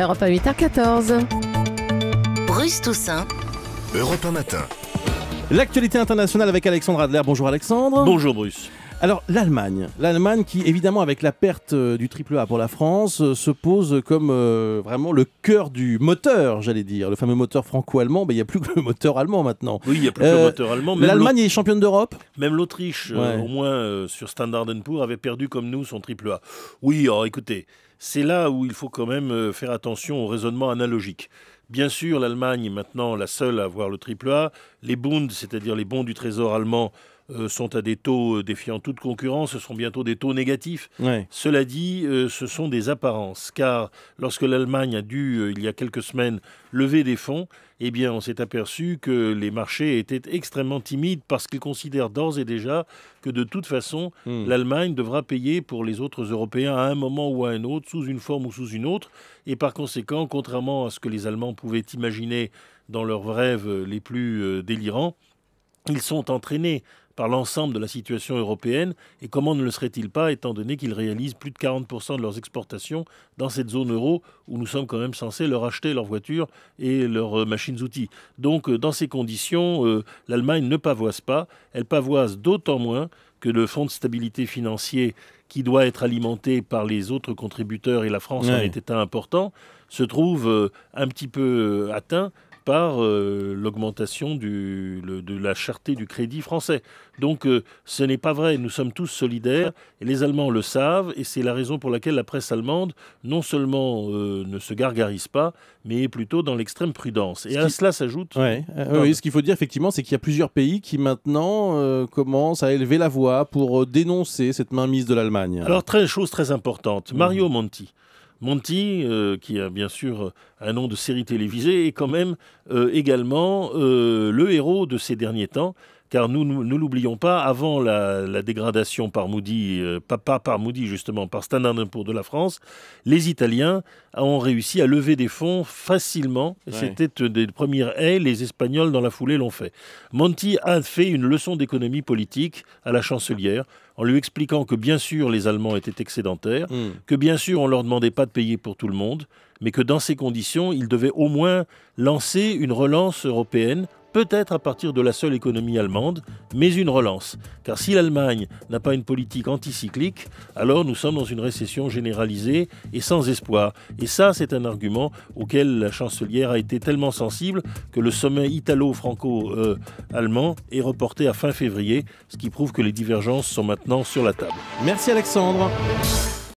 Europe 8h14. Bruce Toussaint. Europe 1 matin. L'actualité internationale avec Alexandre Adler. Bonjour Alexandre. Bonjour Bruce. Alors l'Allemagne, l'Allemagne qui évidemment avec la perte euh, du triple A pour la France euh, se pose comme euh, vraiment le cœur du moteur, j'allais dire, le fameux moteur franco-allemand. Mais ben, il n'y a plus que le moteur allemand maintenant. Oui, il n'y a plus que le moteur allemand. Mais L'Allemagne est championne d'Europe. Même l'Autriche, au moins sur Standard Poor's, avait perdu comme nous son triple A. Oui, alors écoutez, c'est là où il faut quand même faire attention au raisonnement analogique. Bien sûr, l'Allemagne est maintenant la seule à avoir le triple A. Les Bundes, c'est-à-dire les bons du trésor allemand, euh, sont à des taux euh, défiant toute concurrence, ce sont bientôt des taux négatifs. Cela dit, euh, ce sont des apparences, car lorsque l'Allemagne a dû, il y a quelques semaines, lever des fonds, eh bien, on s'est aperçu que les marchés étaient extrêmement timides parce qu'ils considèrent d'ores et déjà que de toute façon, hmm. l'Allemagne devra payer pour les autres Européens à un moment ou à un autre, sous une forme ou sous une autre. Et par conséquent, contrairement à ce que les Allemands pouvaient imaginer dans leurs rêves les plus délirants, ils sont entraînés par l'ensemble de la situation européenne et comment ne le serait-il pas étant donné qu'ils réalisent plus de 40% de leurs exportations dans cette zone euro où nous sommes quand même censés leur acheter leurs voitures et leurs euh, machines-outils. Donc euh, dans ces conditions, euh, l'Allemagne ne pavoise pas, elle pavoise d'autant moins que le fonds de stabilité financier qui doit être alimenté par les autres contributeurs, et la France en est un important, se trouve un petit peu atteint par euh, l'augmentation de la charté du crédit français. Donc euh, ce n'est pas vrai, nous sommes tous solidaires, et les Allemands le savent, et c'est la raison pour laquelle la presse allemande non seulement euh, ne se gargarise pas, mais est plutôt dans l'extrême prudence. Et à cela s'ajoute... oui, ce qu'il faut dire effectivement, c'est qu'il y a plusieurs pays qui maintenant commencent à élever la voix pour dénoncer cette mainmise de l'Allemagne. Alors très chose très importante, Mario mmh. Monti. Monty, euh, qui a bien sûr euh, un nom de série télévisée, est quand même euh, également le héros de ces derniers temps car nous, ne l'oublions pas, avant la, dégradation par Moody, euh, pas, par Moody justement, par Standard Poor's de la France, les Italiens ont réussi à lever des fonds facilement. C'était des premières haies, les Espagnols dans la foulée l'ont fait. Monti a fait une leçon d'économie politique à la chancelière en lui expliquant que bien sûr les Allemands étaient excédentaires, hmm. que bien sûr on ne leur demandait pas de payer pour tout le monde, mais que dans ces conditions, ils devaient au moins lancer une relance européenne peut-être à partir de la seule économie allemande, mais une relance. Car si l'Allemagne n'a pas une politique anticyclique, alors nous sommes dans une récession généralisée et sans espoir. Et ça, c'est un argument auquel la chancelière a été tellement sensible que le sommet italo-franco-allemand est reporté à fin février, ce qui prouve que les divergences sont maintenant sur la table. Merci Alexandre.